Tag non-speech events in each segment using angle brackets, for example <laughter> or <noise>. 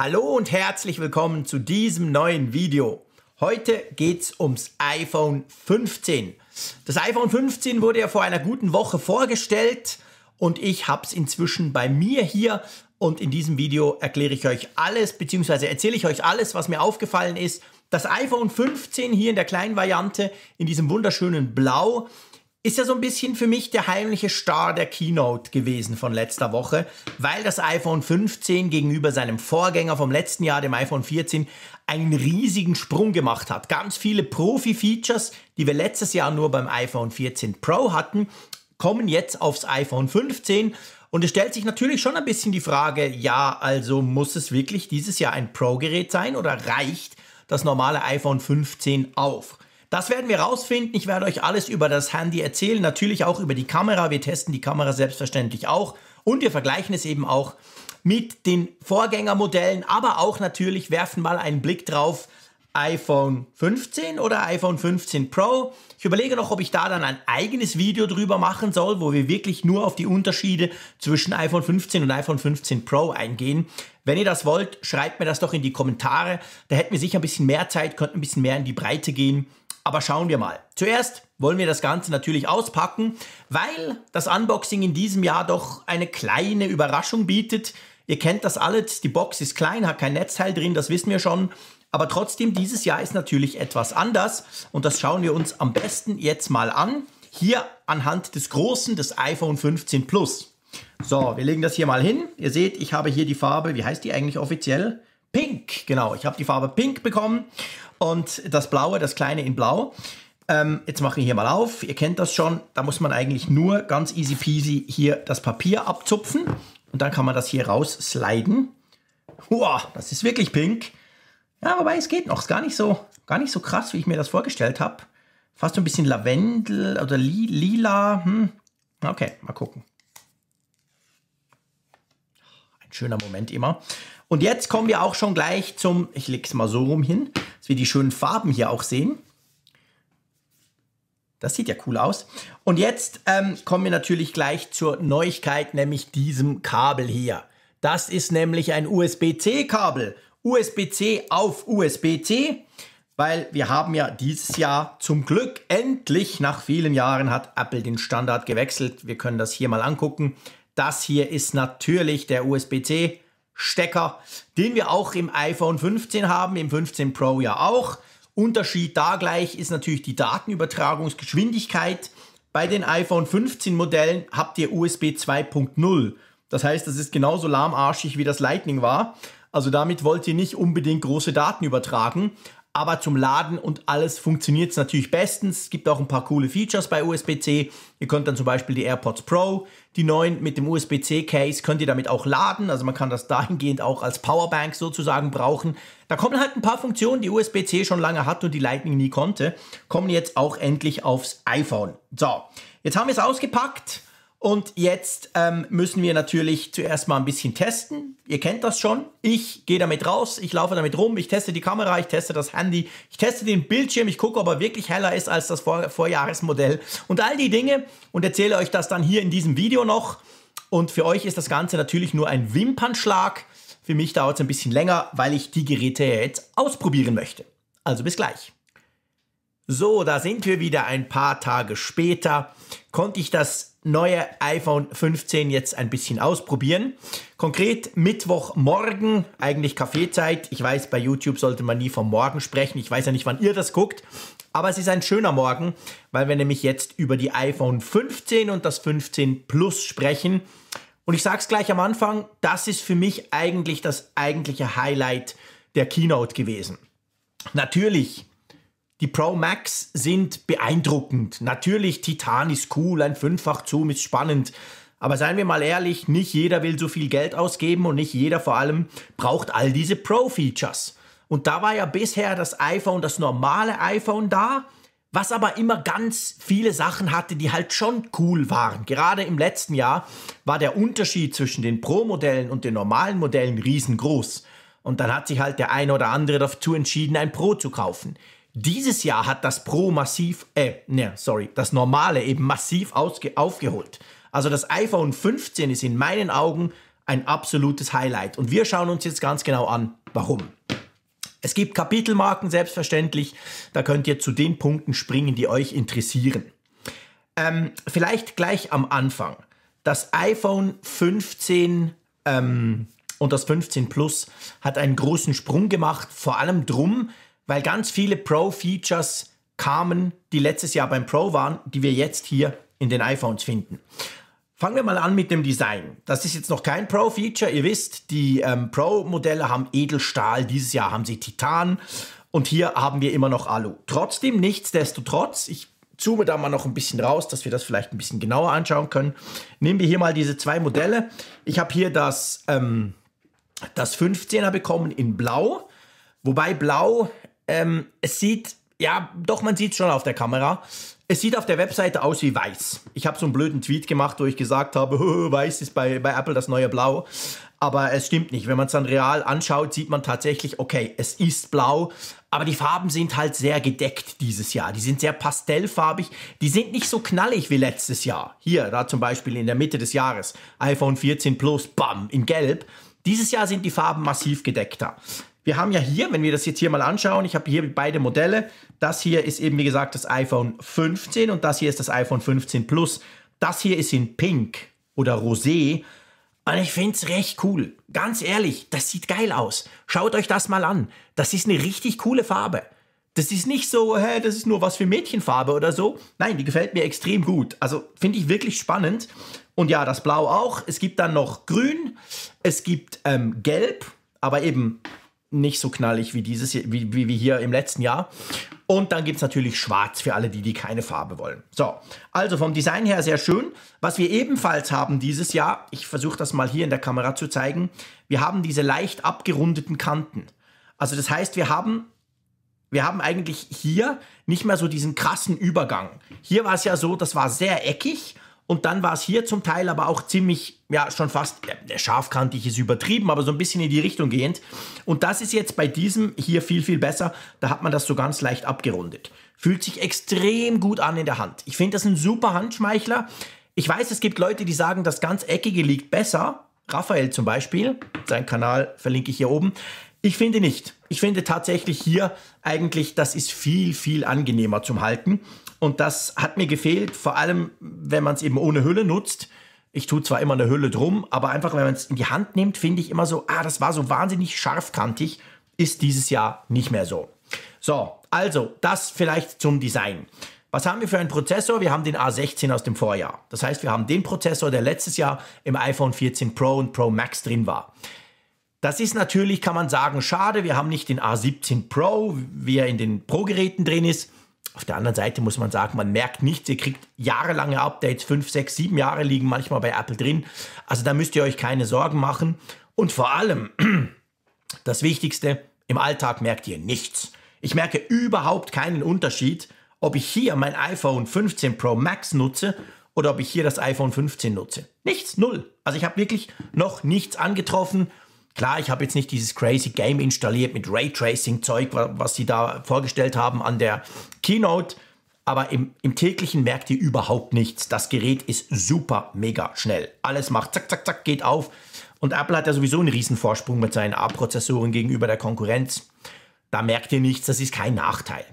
Hallo und herzlich willkommen zu diesem neuen Video. Heute geht's ums iPhone 15. Das iPhone 15 wurde ja vor einer guten Woche vorgestellt und ich hab's inzwischen bei mir hier und in diesem Video erkläre ich euch alles bzw. erzähle ich euch alles, was mir aufgefallen ist. Das iPhone 15 hier in der kleinen Variante in diesem wunderschönen Blau ist ja so ein bisschen für mich der heimliche Star der Keynote gewesen von letzter Woche, weil das iPhone 15 gegenüber seinem Vorgänger vom letzten Jahr, dem iPhone 14, einen riesigen Sprung gemacht hat. Ganz viele Profi-Features, die wir letztes Jahr nur beim iPhone 14 Pro hatten, kommen jetzt aufs iPhone 15. Und es stellt sich natürlich schon ein bisschen die Frage, ja, also muss es wirklich dieses Jahr ein Pro-Gerät sein oder reicht das normale iPhone 15 auf? Das werden wir rausfinden. Ich werde euch alles über das Handy erzählen, natürlich auch über die Kamera. Wir testen die Kamera selbstverständlich auch und wir vergleichen es eben auch mit den Vorgängermodellen, aber auch natürlich werfen mal einen Blick drauf iPhone 15 oder iPhone 15 Pro. Ich überlege noch, ob ich da dann ein eigenes Video drüber machen soll, wo wir wirklich nur auf die Unterschiede zwischen iPhone 15 und iPhone 15 Pro eingehen, wenn ihr das wollt, schreibt mir das doch in die Kommentare. Da hätten wir sicher ein bisschen mehr Zeit, könnten ein bisschen mehr in die Breite gehen. Aber schauen wir mal. Zuerst wollen wir das Ganze natürlich auspacken, weil das Unboxing in diesem Jahr doch eine kleine Überraschung bietet. Ihr kennt das alles, die Box ist klein, hat kein Netzteil drin, das wissen wir schon. Aber trotzdem, dieses Jahr ist natürlich etwas anders und das schauen wir uns am besten jetzt mal an. Hier anhand des großen, des iPhone 15 Plus. So, wir legen das hier mal hin. Ihr seht, ich habe hier die Farbe, wie heißt die eigentlich offiziell? Pink, genau. Ich habe die Farbe Pink bekommen und das Blaue, das Kleine in Blau. Ähm, jetzt mache ich hier mal auf. Ihr kennt das schon. Da muss man eigentlich nur ganz easy peasy hier das Papier abzupfen und dann kann man das hier raus sliden. Wow, das ist wirklich pink. Ja, wobei es geht noch. Ist gar nicht so, gar nicht so krass, wie ich mir das vorgestellt habe. Fast so ein bisschen Lavendel oder li lila. Hm. Okay, mal gucken. Ein schöner Moment immer. Und jetzt kommen wir auch schon gleich zum, ich lege es mal so rum hin, dass wir die schönen Farben hier auch sehen. Das sieht ja cool aus. Und jetzt ähm, kommen wir natürlich gleich zur Neuigkeit, nämlich diesem Kabel hier. Das ist nämlich ein USB-C-Kabel. USB-C auf USB-C, weil wir haben ja dieses Jahr zum Glück endlich nach vielen Jahren hat Apple den Standard gewechselt. Wir können das hier mal angucken. Das hier ist natürlich der USB-C Stecker, den wir auch im iPhone 15 haben, im 15 Pro ja auch. Unterschied da gleich ist natürlich die Datenübertragungsgeschwindigkeit. Bei den iPhone 15 Modellen habt ihr USB 2.0. Das heißt, das ist genauso lahmarschig wie das Lightning war. Also damit wollt ihr nicht unbedingt große Daten übertragen aber zum Laden und alles funktioniert es natürlich bestens. Es gibt auch ein paar coole Features bei USB-C. Ihr könnt dann zum Beispiel die AirPods Pro, die neuen mit dem USB-C-Case, könnt ihr damit auch laden. Also man kann das dahingehend auch als Powerbank sozusagen brauchen. Da kommen halt ein paar Funktionen, die USB-C schon lange hat und die Lightning nie konnte, kommen jetzt auch endlich aufs iPhone. So, jetzt haben wir es ausgepackt. Und jetzt ähm, müssen wir natürlich zuerst mal ein bisschen testen. Ihr kennt das schon. Ich gehe damit raus, ich laufe damit rum, ich teste die Kamera, ich teste das Handy, ich teste den Bildschirm, ich gucke, ob er wirklich heller ist als das Vor Vorjahresmodell und all die Dinge und erzähle euch das dann hier in diesem Video noch. Und für euch ist das Ganze natürlich nur ein Wimpernschlag. Für mich dauert es ein bisschen länger, weil ich die Geräte jetzt ausprobieren möchte. Also bis gleich. So, da sind wir wieder ein paar Tage später. Konnte ich das neue iPhone 15 jetzt ein bisschen ausprobieren. Konkret Mittwochmorgen, eigentlich Kaffeezeit. Ich weiß, bei YouTube sollte man nie vom Morgen sprechen. Ich weiß ja nicht, wann ihr das guckt. Aber es ist ein schöner Morgen, weil wir nämlich jetzt über die iPhone 15 und das 15 Plus sprechen. Und ich sage es gleich am Anfang, das ist für mich eigentlich das eigentliche Highlight der Keynote gewesen. Natürlich die Pro Max sind beeindruckend. Natürlich, Titan ist cool, ein Fünffach-Zoom ist spannend. Aber seien wir mal ehrlich, nicht jeder will so viel Geld ausgeben und nicht jeder vor allem braucht all diese Pro-Features. Und da war ja bisher das iPhone, das normale iPhone da, was aber immer ganz viele Sachen hatte, die halt schon cool waren. Gerade im letzten Jahr war der Unterschied zwischen den Pro-Modellen und den normalen Modellen riesengroß. Und dann hat sich halt der eine oder andere dazu entschieden, ein Pro zu kaufen. Dieses Jahr hat das Pro massiv, äh, ne, sorry, das normale eben massiv aufgeholt. Also das iPhone 15 ist in meinen Augen ein absolutes Highlight. Und wir schauen uns jetzt ganz genau an, warum. Es gibt Kapitelmarken, selbstverständlich. Da könnt ihr zu den Punkten springen, die euch interessieren. Ähm, vielleicht gleich am Anfang. Das iPhone 15 ähm, und das 15 Plus hat einen großen Sprung gemacht, vor allem drum, weil ganz viele Pro-Features kamen, die letztes Jahr beim Pro waren, die wir jetzt hier in den iPhones finden. Fangen wir mal an mit dem Design. Das ist jetzt noch kein Pro-Feature. Ihr wisst, die ähm, Pro-Modelle haben Edelstahl, dieses Jahr haben sie Titan und hier haben wir immer noch Alu. Trotzdem, nichtsdestotrotz, ich zoome da mal noch ein bisschen raus, dass wir das vielleicht ein bisschen genauer anschauen können. Nehmen wir hier mal diese zwei Modelle. Ich habe hier das, ähm, das 15er bekommen in Blau. Wobei Blau ähm, es sieht, ja, doch, man sieht es schon auf der Kamera. Es sieht auf der Webseite aus wie weiß. Ich habe so einen blöden Tweet gemacht, wo ich gesagt habe, <laughs> weiß ist bei, bei Apple das neue Blau. Aber es stimmt nicht. Wenn man es dann real anschaut, sieht man tatsächlich, okay, es ist blau. Aber die Farben sind halt sehr gedeckt dieses Jahr. Die sind sehr pastellfarbig. Die sind nicht so knallig wie letztes Jahr. Hier, da zum Beispiel in der Mitte des Jahres. iPhone 14 Plus, bam, in gelb. Dieses Jahr sind die Farben massiv gedeckter. Wir haben ja hier, wenn wir das jetzt hier mal anschauen, ich habe hier beide Modelle. Das hier ist eben, wie gesagt, das iPhone 15 und das hier ist das iPhone 15 Plus. Das hier ist in Pink oder Rosé. Und ich finde es recht cool. Ganz ehrlich, das sieht geil aus. Schaut euch das mal an. Das ist eine richtig coole Farbe. Das ist nicht so, hä, das ist nur was für Mädchenfarbe oder so. Nein, die gefällt mir extrem gut. Also finde ich wirklich spannend. Und ja, das Blau auch. Es gibt dann noch Grün, es gibt ähm, Gelb, aber eben nicht so knallig wie dieses wie, wie, wie hier im letzten Jahr. Und dann gibt es natürlich schwarz für alle die, die keine Farbe wollen. So, also vom Design her sehr schön. Was wir ebenfalls haben dieses Jahr, ich versuche das mal hier in der Kamera zu zeigen, wir haben diese leicht abgerundeten Kanten. Also das heißt, wir haben, wir haben eigentlich hier nicht mehr so diesen krassen Übergang. Hier war es ja so, das war sehr eckig und dann war es hier zum Teil aber auch ziemlich, ja, schon fast äh, ne, scharfkantig ist übertrieben, aber so ein bisschen in die Richtung gehend. Und das ist jetzt bei diesem hier viel, viel besser. Da hat man das so ganz leicht abgerundet. Fühlt sich extrem gut an in der Hand. Ich finde das ein super Handschmeichler. Ich weiß, es gibt Leute, die sagen, das ganz Eckige liegt besser. Raphael zum Beispiel, sein Kanal verlinke ich hier oben. Ich finde nicht. Ich finde tatsächlich hier eigentlich, das ist viel, viel angenehmer zum Halten. Und das hat mir gefehlt, vor allem, wenn man es eben ohne Hülle nutzt. Ich tue zwar immer eine Hülle drum, aber einfach, wenn man es in die Hand nimmt, finde ich immer so, ah, das war so wahnsinnig scharfkantig, ist dieses Jahr nicht mehr so. So, also das vielleicht zum Design. Was haben wir für einen Prozessor? Wir haben den A16 aus dem Vorjahr. Das heißt, wir haben den Prozessor, der letztes Jahr im iPhone 14 Pro und Pro Max drin war. Das ist natürlich, kann man sagen, schade. Wir haben nicht den A17 Pro, wie er in den Pro-Geräten drin ist auf der anderen Seite muss man sagen, man merkt nichts. Ihr kriegt jahrelange Updates, fünf, sechs, sieben Jahre liegen manchmal bei Apple drin. Also da müsst ihr euch keine Sorgen machen. Und vor allem, <clears throat> das Wichtigste, im Alltag merkt ihr nichts. Ich merke überhaupt keinen Unterschied, ob ich hier mein iPhone 15 Pro Max nutze oder ob ich hier das iPhone 15 nutze. Nichts, null. Also ich habe wirklich noch nichts angetroffen Klar, ich habe jetzt nicht dieses crazy Game installiert mit Raytracing-Zeug, was sie da vorgestellt haben an der Keynote. Aber im, im, täglichen merkt ihr überhaupt nichts. Das Gerät ist super mega schnell. Alles macht zack, zack, zack, geht auf. Und Apple hat ja sowieso einen riesen Vorsprung mit seinen A-Prozessoren gegenüber der Konkurrenz. Da merkt ihr nichts, das ist kein Nachteil.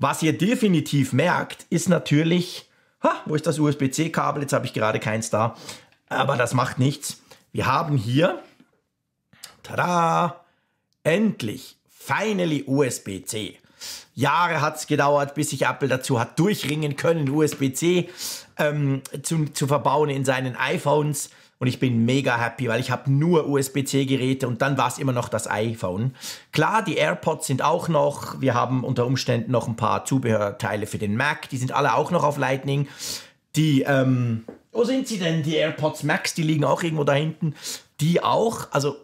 Was ihr definitiv merkt, ist natürlich, ha, wo ist das USB-C-Kabel? Jetzt habe ich gerade keins da, aber das macht nichts. Wir haben hier tada, endlich, finally USB-C. Jahre hat es gedauert, bis sich Apple dazu hat durchringen können, USB-C ähm, zu, zu verbauen in seinen iPhones. Und ich bin mega happy, weil ich habe nur USB-C-Geräte und dann war es immer noch das iPhone. Klar, die AirPods sind auch noch. Wir haben unter Umständen noch ein paar Zubehörteile für den Mac. Die sind alle auch noch auf Lightning. Die, ähm, wo sind sie denn? Die AirPods Max, die liegen auch irgendwo da hinten. Die auch. Also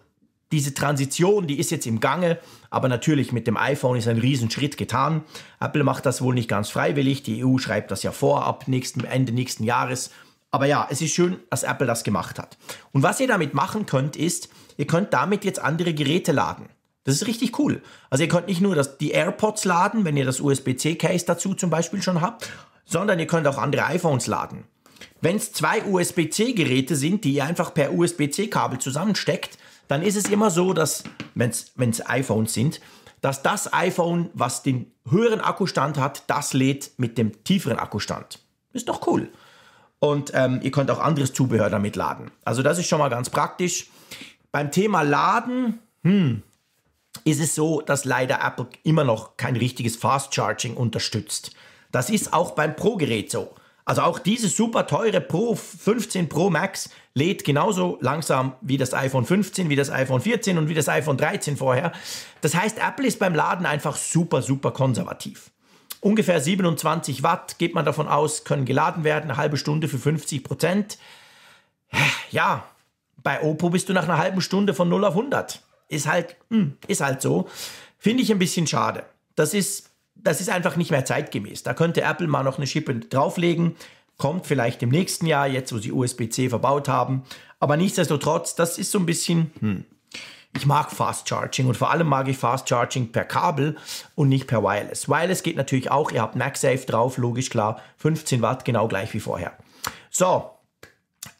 diese Transition, die ist jetzt im Gange, aber natürlich mit dem iPhone ist ein Riesenschritt getan. Apple macht das wohl nicht ganz freiwillig, die EU schreibt das ja vor ab nächsten, Ende nächsten Jahres. Aber ja, es ist schön, dass Apple das gemacht hat. Und was ihr damit machen könnt, ist, ihr könnt damit jetzt andere Geräte laden. Das ist richtig cool. Also ihr könnt nicht nur das, die AirPods laden, wenn ihr das USB-C-Case dazu zum Beispiel schon habt, sondern ihr könnt auch andere iPhones laden. Wenn es zwei USB-C-Geräte sind, die ihr einfach per USB-C-Kabel zusammensteckt, dann ist es immer so, dass, wenn es iPhones sind, dass das iPhone, was den höheren Akkustand hat, das lädt mit dem tieferen Akkustand. Ist doch cool. Und ähm, ihr könnt auch anderes Zubehör damit laden. Also das ist schon mal ganz praktisch. Beim Thema Laden hm, ist es so, dass leider Apple immer noch kein richtiges Fast Charging unterstützt. Das ist auch beim Pro-Gerät so. Also auch dieses super teure Pro 15 Pro Max lädt genauso langsam wie das iPhone 15, wie das iPhone 14 und wie das iPhone 13 vorher. Das heißt, Apple ist beim Laden einfach super, super konservativ. Ungefähr 27 Watt, geht man davon aus, können geladen werden, eine halbe Stunde für 50 Prozent. Ja, bei Oppo bist du nach einer halben Stunde von 0 auf 100. Ist halt, hm, ist halt so. Finde ich ein bisschen schade. Das ist, das ist einfach nicht mehr zeitgemäß. Da könnte Apple mal noch eine Schippe drauflegen. Kommt vielleicht im nächsten Jahr, jetzt wo sie USB-C verbaut haben. Aber nichtsdestotrotz, das ist so ein bisschen, hm, ich mag Fast Charging und vor allem mag ich Fast Charging per Kabel und nicht per Wireless. Wireless geht natürlich auch, ihr habt MagSafe drauf, logisch klar, 15 Watt, genau gleich wie vorher. So,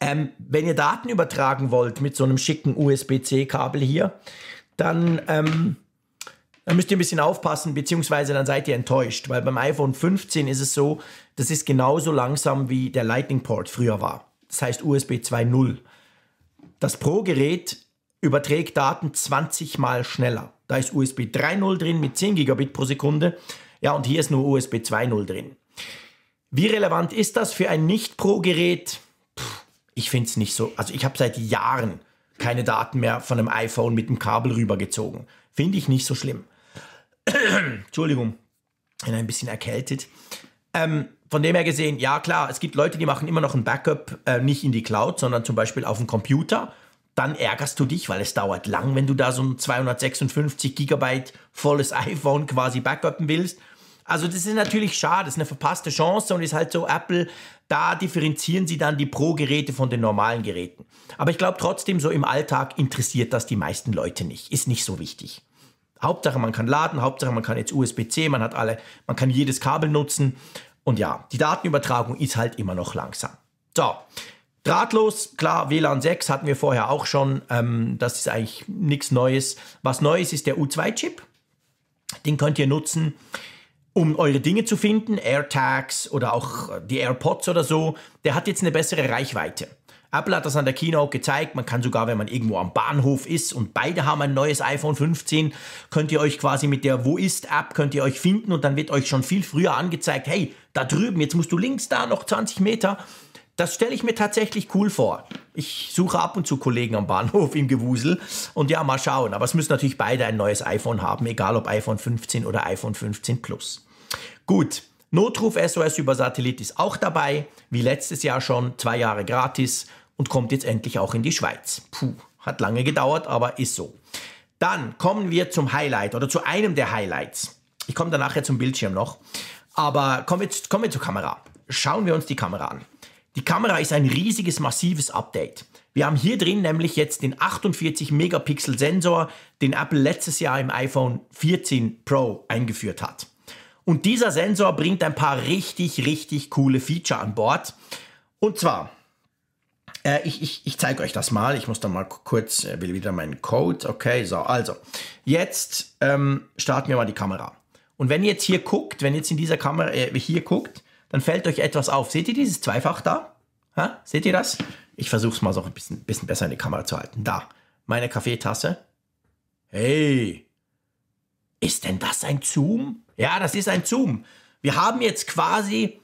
ähm, wenn ihr Daten übertragen wollt mit so einem schicken USB-C-Kabel hier, dann ähm, da müsst ihr ein bisschen aufpassen, beziehungsweise dann seid ihr enttäuscht, weil beim iPhone 15 ist es so, das ist genauso langsam wie der Lightning Port früher war. Das heißt USB 2.0. Das Pro-Gerät überträgt Daten 20 mal schneller. Da ist USB 3.0 drin mit 10 Gigabit pro Sekunde. Ja, und hier ist nur USB 2.0 drin. Wie relevant ist das für ein Nicht-Pro-Gerät? Ich finde es nicht so. Also ich habe seit Jahren keine Daten mehr von einem iPhone mit dem Kabel rübergezogen. Finde ich nicht so schlimm. <coughs> Entschuldigung, bin ein bisschen erkältet. Ähm, von dem her gesehen, ja klar, es gibt Leute, die machen immer noch ein Backup äh, nicht in die Cloud, sondern zum Beispiel auf dem Computer. Dann ärgerst du dich, weil es dauert lang, wenn du da so ein 256 Gigabyte volles <laughs> iPhone quasi backuppen willst. Also das ist natürlich schade, das ist eine verpasste Chance und ist halt so, Apple, da differenzieren sie dann die Pro-Geräte von den normalen Geräten. Aber ich glaube trotzdem, so im Alltag interessiert das die meisten Leute nicht, ist nicht so wichtig. Hauptsache man kann laden, Hauptsache man kann jetzt USB-C, man hat alle, man kann jedes Kabel nutzen. Und ja, die Datenübertragung ist halt immer noch langsam. So, drahtlos, klar, WLAN 6 hatten wir vorher auch schon. Ähm, das ist eigentlich nichts Neues. Was Neues ist der U2-Chip. Den könnt ihr nutzen, um eure Dinge zu finden, AirTags oder auch äh, die AirPods oder so. Der hat jetzt eine bessere Reichweite. Apple hat das an der Keynote gezeigt. Man kann sogar, wenn man irgendwo am Bahnhof ist und beide haben ein neues iPhone 15, könnt ihr euch quasi mit der Wo ist App könnt ihr euch finden und dann wird euch schon viel früher angezeigt, hey, da drüben, jetzt musst du links da noch 20 Meter. Das stelle ich mir tatsächlich cool vor. Ich suche ab und zu Kollegen am Bahnhof im Gewusel und ja, mal schauen. Aber es müssen natürlich beide ein neues iPhone haben, egal ob iPhone 15 oder iPhone 15 Plus. Gut, Notruf SOS über Satellit ist auch dabei, wie letztes Jahr schon, zwei Jahre gratis und kommt jetzt endlich auch in die Schweiz. Puh, hat lange gedauert, aber ist so. Dann kommen wir zum Highlight oder zu einem der Highlights. Ich komme danach ja zum Bildschirm noch. Aber kommen wir, kommen wir zur Kamera. Schauen wir uns die Kamera an. Die Kamera ist ein riesiges, massives Update. Wir haben hier drin nämlich jetzt den 48 Megapixel Sensor, den Apple letztes Jahr im iPhone 14 Pro eingeführt hat. Und dieser Sensor bringt ein paar richtig, richtig coole Feature an Bord. Und zwar äh, ich ich, ich zeige euch das mal. Ich muss da mal kurz, äh, will wieder meinen Code. Okay, so, also jetzt ähm, starten wir mal die Kamera. Und wenn ihr jetzt hier guckt, wenn ihr jetzt in dieser Kamera äh, hier guckt, dann fällt euch etwas auf. Seht ihr dieses Zweifach da? Ha? Seht ihr das? Ich versuche es mal so ein bisschen, bisschen besser in die Kamera zu halten. Da, meine Kaffeetasse. Hey, ist denn das ein Zoom? Ja, das ist ein Zoom. Wir haben jetzt quasi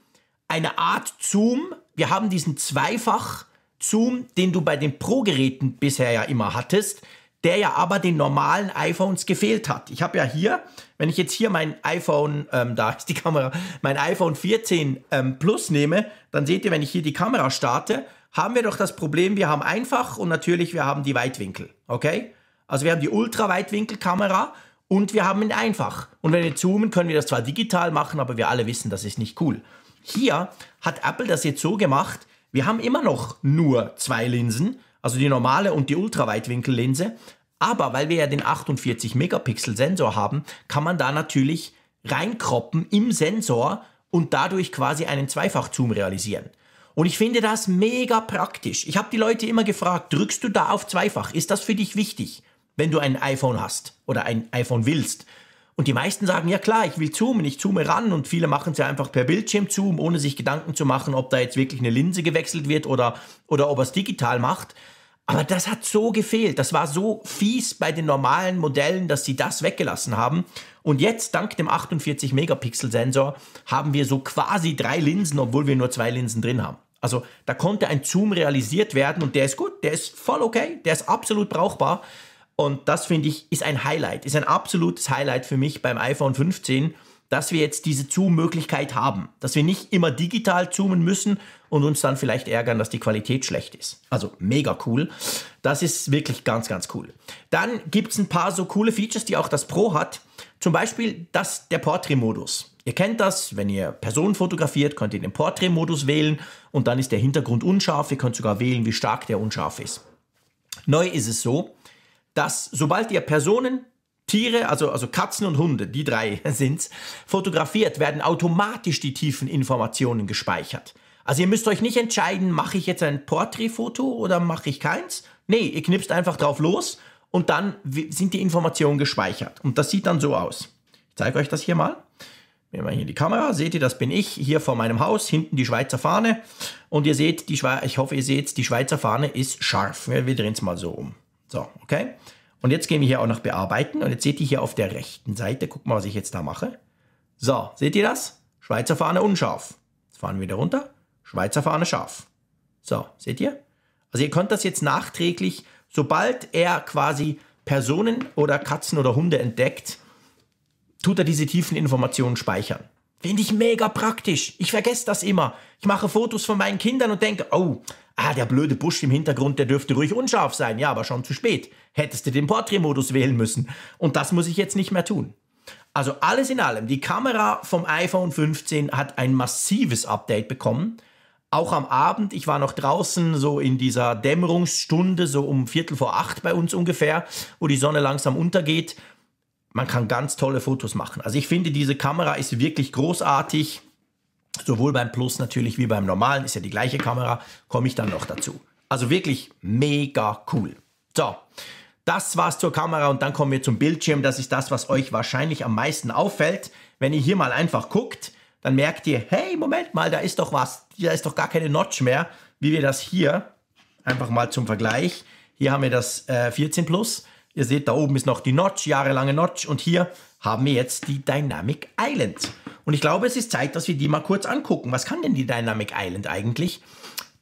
eine Art Zoom. Wir haben diesen Zweifach, Zoom, den du bei den Pro-Geräten bisher ja immer hattest, der ja aber den normalen iPhones gefehlt hat. Ich habe ja hier, wenn ich jetzt hier mein iPhone, ähm, da ist die Kamera, mein iPhone 14 ähm, Plus nehme, dann seht ihr, wenn ich hier die Kamera starte, haben wir doch das Problem, wir haben einfach und natürlich wir haben die Weitwinkel, okay? Also wir haben die Ultra-Weitwinkel-Kamera und wir haben ihn einfach. Und wenn wir zoomen, können wir das zwar digital machen, aber wir alle wissen, das ist nicht cool. Hier hat Apple das jetzt so gemacht, wir haben immer noch nur zwei Linsen, also die normale und die Ultraweitwinkellinse. Aber weil wir ja den 48 Megapixel Sensor haben, kann man da natürlich reinkroppen im Sensor und dadurch quasi einen Zweifachzoom realisieren. Und ich finde das mega praktisch. Ich habe die Leute immer gefragt, drückst du da auf Zweifach? Ist das für dich wichtig, wenn du ein iPhone hast oder ein iPhone willst? Und die meisten sagen, ja klar, ich will zoomen, ich zoome ran und viele machen es ja einfach per Bildschirm Bildschirmzoom, ohne sich Gedanken zu machen, ob da jetzt wirklich eine Linse gewechselt wird oder, oder ob er es digital macht. Aber das hat so gefehlt. Das war so fies bei den normalen Modellen, dass sie das weggelassen haben. Und jetzt, dank dem 48-Megapixel-Sensor, haben wir so quasi drei Linsen, obwohl wir nur zwei Linsen drin haben. Also da konnte ein Zoom realisiert werden und der ist gut, der ist voll okay, der ist absolut brauchbar. Und das finde ich ist ein Highlight, ist ein absolutes Highlight für mich beim iPhone 15, dass wir jetzt diese Zoom-Möglichkeit haben, dass wir nicht immer digital zoomen müssen und uns dann vielleicht ärgern, dass die Qualität schlecht ist. Also mega cool. Das ist wirklich ganz, ganz cool. Dann gibt es ein paar so coole Features, die auch das Pro hat. Zum Beispiel das, der Portrait-Modus. Ihr kennt das, wenn ihr Personen fotografiert, könnt ihr den Portrait-Modus wählen und dann ist der Hintergrund unscharf. Ihr könnt sogar wählen, wie stark der unscharf ist. Neu ist es so, dass sobald ihr Personen, Tiere, also, also Katzen und Hunde, die drei <laughs> sind's, fotografiert, werden automatisch die tiefen Informationen gespeichert. Also ihr müsst euch nicht entscheiden, mache ich jetzt ein Porträtfoto oder mache ich keins? Nee, ihr knipst einfach drauf los und dann sind die Informationen gespeichert. Und das sieht dann so aus. Ich zeige euch das hier mal. Nehmen wir hier die Kamera, seht ihr, das bin ich hier vor meinem Haus, hinten die Schweizer Fahne. Und ihr seht, die Schwe ich hoffe, ihr seht, die Schweizer Fahne ist scharf. Wir, wir drehen es mal so um. So, okay. Und jetzt gehen wir hier auch noch bearbeiten. Und jetzt seht ihr hier auf der rechten Seite, guck mal, was ich jetzt da mache. So, seht ihr das? Schweizer Fahne unscharf. Jetzt fahren wir wieder runter. Schweizer Fahne scharf. So, seht ihr? Also ihr könnt das jetzt nachträglich, sobald er quasi Personen oder Katzen oder Hunde entdeckt, tut er diese tiefen Informationen speichern. Finde ich mega praktisch. Ich vergesse das immer. Ich mache Fotos von meinen Kindern und denke, oh, ah, der blöde Busch im Hintergrund, der dürfte ruhig unscharf sein. Ja, aber schon zu spät. Hättest du den Portrait-Modus wählen müssen. Und das muss ich jetzt nicht mehr tun. Also alles in allem, die Kamera vom iPhone 15 hat ein massives Update bekommen. Auch am Abend, ich war noch draußen, so in dieser Dämmerungsstunde, so um Viertel vor acht bei uns ungefähr, wo die Sonne langsam untergeht man kann ganz tolle Fotos machen. Also ich finde, diese Kamera ist wirklich großartig. Sowohl beim Plus natürlich wie beim normalen, ist ja die gleiche Kamera, komme ich dann noch dazu. Also wirklich mega cool. So, das war's zur Kamera und dann kommen wir zum Bildschirm. Das ist das, was euch wahrscheinlich am meisten auffällt. Wenn ihr hier mal einfach guckt, dann merkt ihr, hey, Moment mal, da ist doch was. Da ist doch gar keine Notch mehr, wie wir das hier, einfach mal zum Vergleich. Hier haben wir das äh, 14 Plus Ihr seht, da oben ist noch die Notch, jahrelange Notch und hier haben wir jetzt die Dynamic Island. Und ich glaube, es ist Zeit, dass wir die mal kurz angucken. Was kann denn die Dynamic Island eigentlich?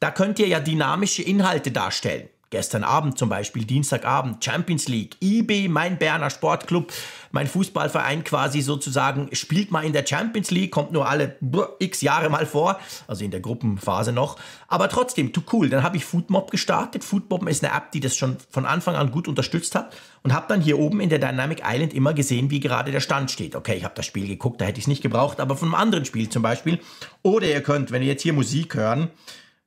Da könnt ihr ja dynamische Inhalte darstellen. Gestern Abend zum Beispiel, Dienstagabend, Champions League, IB, mein Berner Sportclub, mein Fußballverein quasi sozusagen spielt mal in der Champions League, kommt nur alle x Jahre mal vor, also in der Gruppenphase noch. Aber trotzdem, too cool. Dann habe ich Foodmob gestartet. Foodmob ist eine App, die das schon von Anfang an gut unterstützt hat und habe dann hier oben in der Dynamic Island immer gesehen, wie gerade der Stand steht. Okay, ich habe das Spiel geguckt, da hätte ich es nicht gebraucht, aber von einem anderen Spiel zum Beispiel. Oder ihr könnt, wenn ihr jetzt hier Musik hören,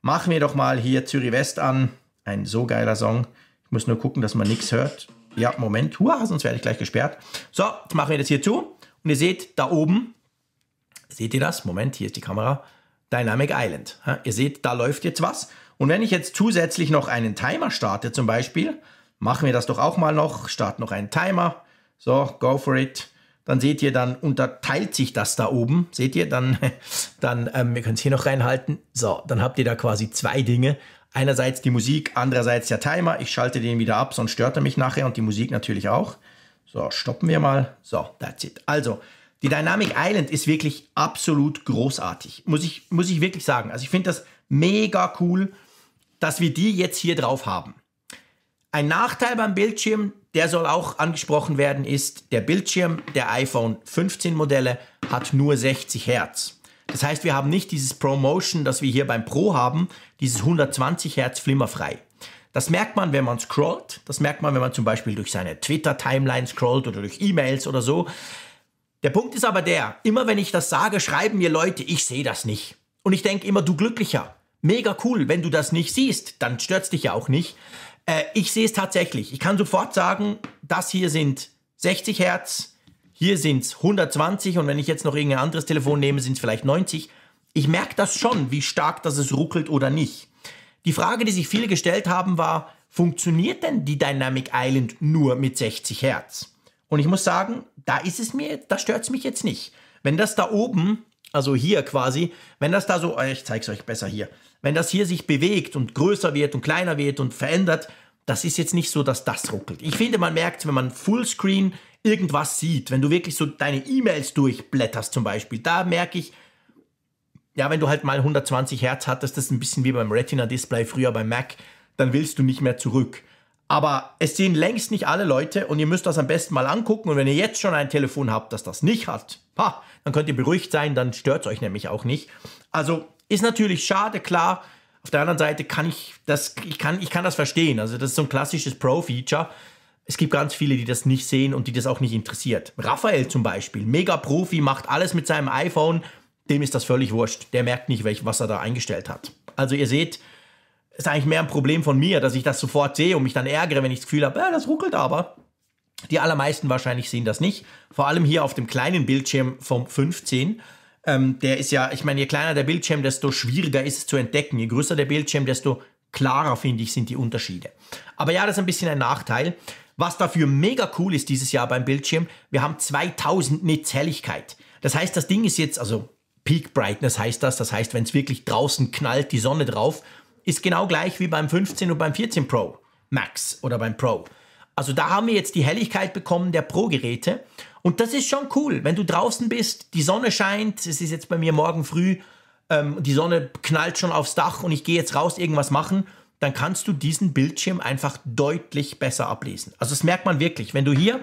machen wir doch mal hier Zürich West an ein so geiler Song. Ich muss nur gucken, dass man nichts hört. Ja, Moment. Hua, sonst werde ich gleich gesperrt. So, jetzt machen wir das hier zu. Und ihr seht da oben, seht ihr das? Moment, hier ist die Kamera. Dynamic Island. Ihr seht, da läuft jetzt was. Und wenn ich jetzt zusätzlich noch einen Timer starte zum Beispiel, machen wir das doch auch mal noch. Start noch einen Timer. So, go for it. Dann seht ihr, dann unterteilt sich das da oben. Seht ihr, dann, <laughs> dann ähm, wir können es hier noch reinhalten. So, dann habt ihr da quasi zwei Dinge einerseits die Musik, andererseits der Timer. Ich schalte den wieder ab, sonst stört er mich nachher und die Musik natürlich auch. So, stoppen wir mal. So, that's it. Also, die Dynamic Island ist wirklich absolut großartig. Muss ich, muss ich wirklich sagen. Also, ich finde das mega cool, dass wir die jetzt hier drauf haben. Ein Nachteil beim Bildschirm, der soll auch angesprochen werden, ist, der Bildschirm der iPhone 15 Modelle hat nur 60 Hertz. Das heißt, wir haben nicht dieses Promotion, das wir hier beim Pro haben, dieses 120 Hertz flimmerfrei. Das merkt man, wenn man scrollt. Das merkt man, wenn man zum Beispiel durch seine Twitter-Timeline scrollt oder durch E-Mails oder so. Der Punkt ist aber der, immer wenn ich das sage, schreiben mir Leute, ich sehe das nicht. Und ich denke immer, du Glücklicher. Mega cool, wenn du das nicht siehst, dann stört es dich ja auch nicht. Äh, ich sehe es tatsächlich. Ich kann sofort sagen, das hier sind 60 Hertz, hier sind es 120 und wenn ich jetzt noch irgendein anderes Telefon nehme, sind es vielleicht 90. Ich merke das schon, wie stark das es ruckelt oder nicht. Die Frage, die sich viele gestellt haben, war, funktioniert denn die Dynamic Island nur mit 60 Hertz? Und ich muss sagen, da ist es mir, da stört es mich jetzt nicht. Wenn das da oben, also hier quasi, wenn das da so, äh, ich zeige es euch besser hier, wenn das hier sich bewegt und größer wird und kleiner wird und verändert, das ist jetzt nicht so, dass das ruckelt. Ich finde, man merkt, wenn man Fullscreen irgendwas sieht, wenn du wirklich so deine E-Mails durchblätterst zum Beispiel, da merke ich, ja, wenn du halt mal 120 Hertz hattest, das ist ein bisschen wie beim Retina-Display früher beim Mac, dann willst du nicht mehr zurück. Aber es sehen längst nicht alle Leute und ihr müsst das am besten mal angucken. Und wenn ihr jetzt schon ein Telefon habt, das das nicht hat, ha, dann könnt ihr beruhigt sein, dann stört es euch nämlich auch nicht. Also ist natürlich schade, klar. Auf der anderen Seite kann ich das, ich kann, ich kann das verstehen. Also das ist so ein klassisches Pro-Feature es gibt ganz viele, die das nicht sehen und die das auch nicht interessiert. Raphael zum Beispiel, mega Profi, macht alles mit seinem iPhone, dem ist das völlig wurscht. Der merkt nicht, welch, was er da eingestellt hat. Also ihr seht, es ist eigentlich mehr ein Problem von mir, dass ich das sofort sehe und mich dann ärgere, wenn ich das Gefühl habe, ja, das ruckelt aber. Die allermeisten wahrscheinlich sehen das nicht. Vor allem hier auf dem kleinen Bildschirm vom 15. Ähm, der ist ja, ich meine, je kleiner der Bildschirm, desto schwieriger ist es zu entdecken. Je größer der Bildschirm, desto klarer, finde ich, sind die Unterschiede. Aber ja, das ist ein bisschen ein Nachteil. Was dafür mega cool ist dieses Jahr beim Bildschirm, wir haben 2000 Nits Helligkeit. Das heißt, das Ding ist jetzt, also Peak Brightness heißt das, das heißt, wenn es wirklich draußen knallt, die Sonne drauf, ist genau gleich wie beim 15 und beim 14 Pro Max oder beim Pro. Also da haben wir jetzt die Helligkeit bekommen der Pro-Geräte und das ist schon cool, wenn du draußen bist, die Sonne scheint, es ist jetzt bei mir morgen früh ähm, die Sonne knallt schon aufs Dach und ich gehe jetzt raus irgendwas machen, dann kannst du diesen Bildschirm einfach deutlich besser ablesen. Also das merkt man wirklich. Wenn du hier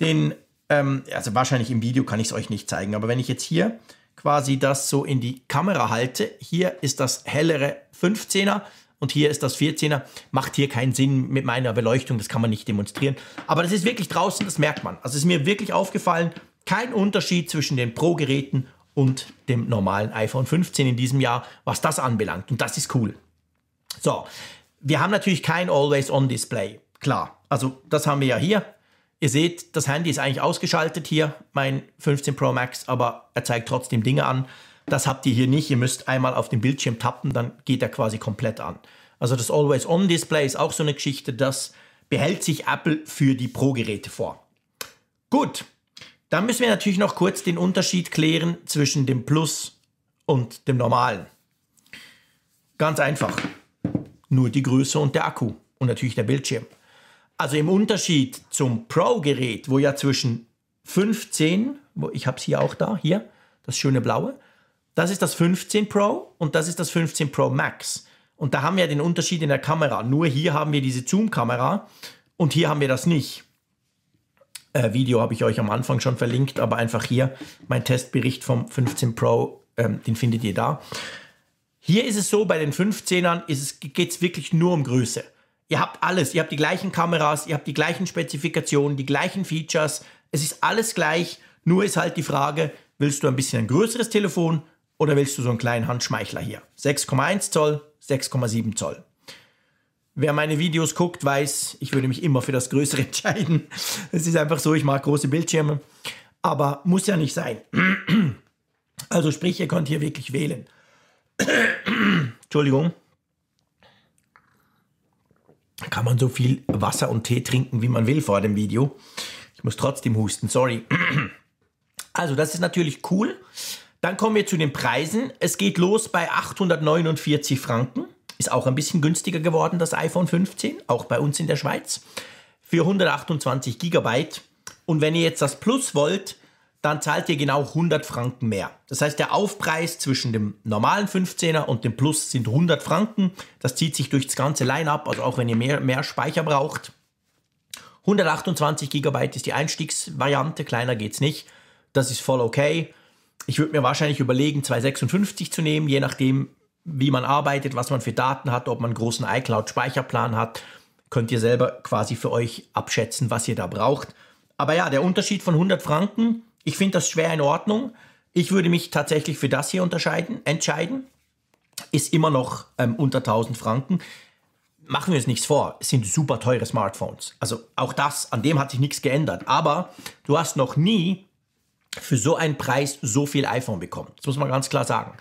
den, ähm, also wahrscheinlich im Video kann ich es euch nicht zeigen, aber wenn ich jetzt hier quasi das so in die Kamera halte, hier ist das hellere 15er und hier ist das 14er, macht hier keinen Sinn mit meiner Beleuchtung, das kann man nicht demonstrieren. Aber das ist wirklich draußen, das merkt man. Also es ist mir wirklich aufgefallen, kein Unterschied zwischen den Pro-Geräten und dem normalen iPhone 15 in diesem Jahr, was das anbelangt. Und das ist cool. So, wir haben natürlich kein Always-On-Display, klar. Also das haben wir ja hier. Ihr seht, das Handy ist eigentlich ausgeschaltet hier, mein 15 Pro Max, aber er zeigt trotzdem Dinge an. Das habt ihr hier nicht. Ihr müsst einmal auf den Bildschirm tappen, dann geht er quasi komplett an. Also das Always-On-Display ist auch so eine Geschichte, das behält sich Apple für die Pro-Geräte vor. Gut, dann müssen wir natürlich noch kurz den Unterschied klären zwischen dem Plus und dem normalen. Ganz einfach. Nur die Größe und der Akku und natürlich der Bildschirm. Also im Unterschied zum Pro-Gerät, wo ja zwischen 15, wo ich habe es hier auch da, hier, das schöne blaue, das ist das 15 Pro und das ist das 15 Pro Max. Und da haben wir den Unterschied in der Kamera. Nur hier haben wir diese Zoom-Kamera und hier haben wir das nicht. Äh, Video habe ich euch am Anfang schon verlinkt, aber einfach hier mein Testbericht vom 15 Pro, ähm, den findet ihr da. Hier ist es so, bei den 15ern geht es wirklich nur um Größe. Ihr habt alles, ihr habt die gleichen Kameras, ihr habt die gleichen Spezifikationen, die gleichen Features, es ist alles gleich, nur ist halt die Frage, willst du ein bisschen ein größeres Telefon oder willst du so einen kleinen Handschmeichler hier? 6,1 Zoll, 6,7 Zoll. Wer meine Videos guckt, weiß, ich würde mich immer für das Größere <laughs> entscheiden. Es ist einfach so, ich mag große Bildschirme. Aber muss ja nicht sein. <clears throat> Also sprich, ihr könnt hier wirklich wählen. <clears throat> Entschuldigung. Kann man so viel Wasser und Tee trinken, wie man will vor dem Video. Ich muss trotzdem husten, sorry. <clears throat> Also das ist natürlich cool. Dann kommen wir zu den Preisen. Es geht los bei 849 Franken. Ist auch ein bisschen günstiger geworden, das iPhone 15, auch bei uns in der Schweiz, für 128 GB. Und wenn ihr jetzt das Plus wollt, dann zahlt ihr genau 100 Franken mehr. Das heißt, der Aufpreis zwischen dem normalen 15er und dem Plus sind 100 Franken. Das zieht sich durch das ganze Line-up, also auch wenn ihr mehr, mehr Speicher braucht. 128 GB ist die Einstiegsvariante, kleiner geht es nicht. Das ist voll okay. Ich würde mir wahrscheinlich überlegen, 256 zu nehmen, je nachdem, wie man arbeitet, was man für Daten hat, ob man einen großen iCloud-Speicherplan hat, könnt ihr selber quasi für euch abschätzen, was ihr da braucht. Aber ja, der Unterschied von 100 Franken, ich finde das schwer in Ordnung. Ich würde mich tatsächlich für das hier unterscheiden, entscheiden. Ist immer noch ähm, unter 1000 Franken. Machen wir uns nichts vor, es sind super teure Smartphones. Also auch das, an dem hat sich nichts geändert. Aber du hast noch nie für so einen Preis so viel iPhone bekommen. Das muss man ganz klar sagen.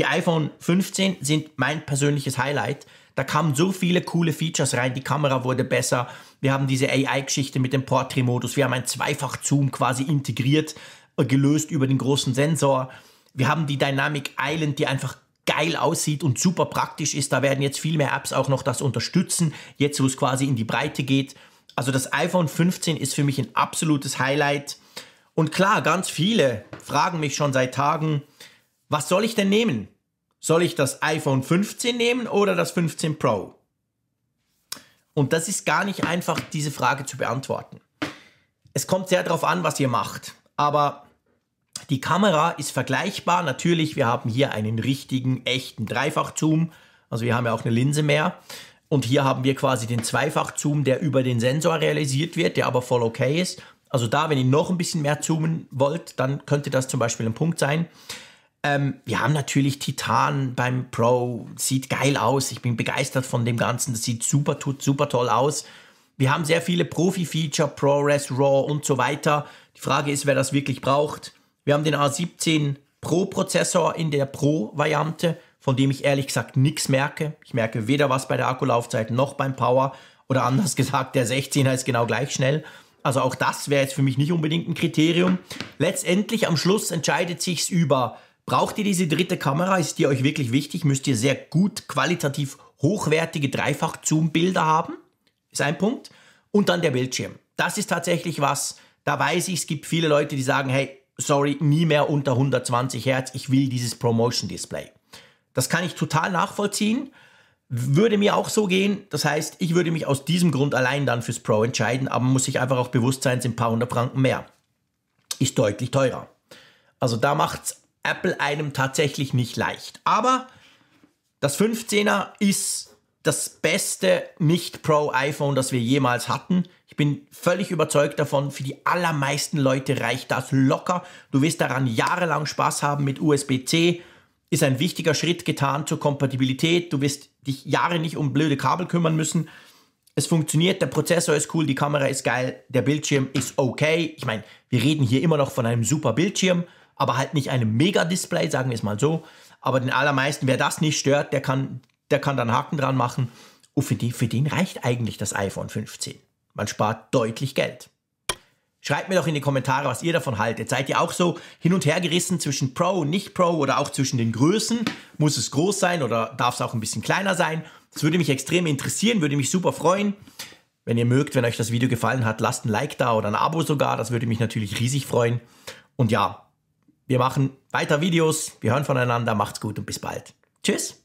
Die iPhone 15 sind mein persönliches Highlight. Da kamen so viele coole Features rein. Die Kamera wurde besser. Wir haben diese AI-Geschichte mit dem Portrait-Modus. Wir haben ein Zweifach-Zoom quasi integriert, äh, gelöst über den großen Sensor. Wir haben die Dynamic Island, die einfach geil aussieht und super praktisch ist. Da werden jetzt viel mehr Apps auch noch das unterstützen, jetzt wo es quasi in die Breite geht. Also das iPhone 15 ist für mich ein absolutes Highlight. Und klar, ganz viele fragen mich schon seit Tagen, was soll ich denn nehmen? Soll ich das iPhone 15 nehmen oder das 15 Pro? Und das ist gar nicht einfach, diese Frage zu beantworten. Es kommt sehr darauf an, was ihr macht. Aber die Kamera ist vergleichbar. Natürlich, wir haben hier einen richtigen, echten Dreifach-Zoom. Also wir haben ja auch eine Linse mehr. Und hier haben wir quasi den Zweifach-Zoom, der über den Sensor realisiert wird, der aber voll okay ist. Also da, wenn ihr noch ein bisschen mehr zoomen wollt, dann könnte das zum Beispiel ein Punkt sein. Ähm, wir haben natürlich Titan beim Pro, sieht geil aus. Ich bin begeistert von dem Ganzen. Das sieht super, tut super toll aus. Wir haben sehr viele Profi-Feature, ProRes, RAW und so weiter. Die Frage ist, wer das wirklich braucht. Wir haben den A17 Pro-Prozessor in der Pro-Variante, von dem ich ehrlich gesagt nichts merke. Ich merke weder was bei der Akkulaufzeit noch beim Power. Oder anders <laughs> gesagt, der 16er ist genau gleich schnell. Also auch das wäre jetzt für mich nicht unbedingt ein Kriterium. Letztendlich am Schluss entscheidet sich's über Braucht ihr diese dritte Kamera? Ist die euch wirklich wichtig? Müsst ihr sehr gut qualitativ hochwertige Dreifach-Zoom-Bilder haben? Ist ein Punkt. Und dann der Bildschirm. Das ist tatsächlich was, da weiß ich, es gibt viele Leute, die sagen, hey, sorry, nie mehr unter 120 Hertz, ich will dieses Promotion Display. Das kann ich total nachvollziehen, würde mir auch so gehen. Das heißt, ich würde mich aus diesem Grund allein dann fürs Pro entscheiden, aber muss sich einfach auch bewusst sein, es sind ein paar hundert Franken mehr. Ist deutlich teurer. Also da macht es Apple einem tatsächlich nicht leicht. Aber das 15er ist das beste Nicht-Pro-iPhone, das wir jemals hatten. Ich bin völlig überzeugt davon, für die allermeisten Leute reicht das locker. Du wirst daran jahrelang Spaß haben mit USB-C. Ist ein wichtiger Schritt getan zur Kompatibilität. Du wirst dich Jahre nicht um blöde Kabel kümmern müssen. Es funktioniert, der Prozessor ist cool, die Kamera ist geil, der Bildschirm ist okay. Ich meine, wir reden hier immer noch von einem super Bildschirm aber halt nicht einem Mega-Display, sagen wir es mal so. Aber den allermeisten, wer das nicht stört, der kann, der kann dann Haken dran machen. Und für, die, für den reicht eigentlich das iPhone 15. Man spart deutlich Geld. Schreibt mir doch in die Kommentare, was ihr davon haltet. Seid ihr auch so hin und her gerissen zwischen Pro und nicht Pro oder auch zwischen den Größen? Muss es groß sein oder darf es auch ein bisschen kleiner sein? Das würde mich extrem interessieren, würde mich super freuen. Wenn ihr mögt, wenn euch das Video gefallen hat, lasst ein Like da oder ein Abo sogar. Das würde mich natürlich riesig freuen. Und ja, wir machen weiter Videos, wir hören voneinander, macht's gut und bis bald. Tschüss!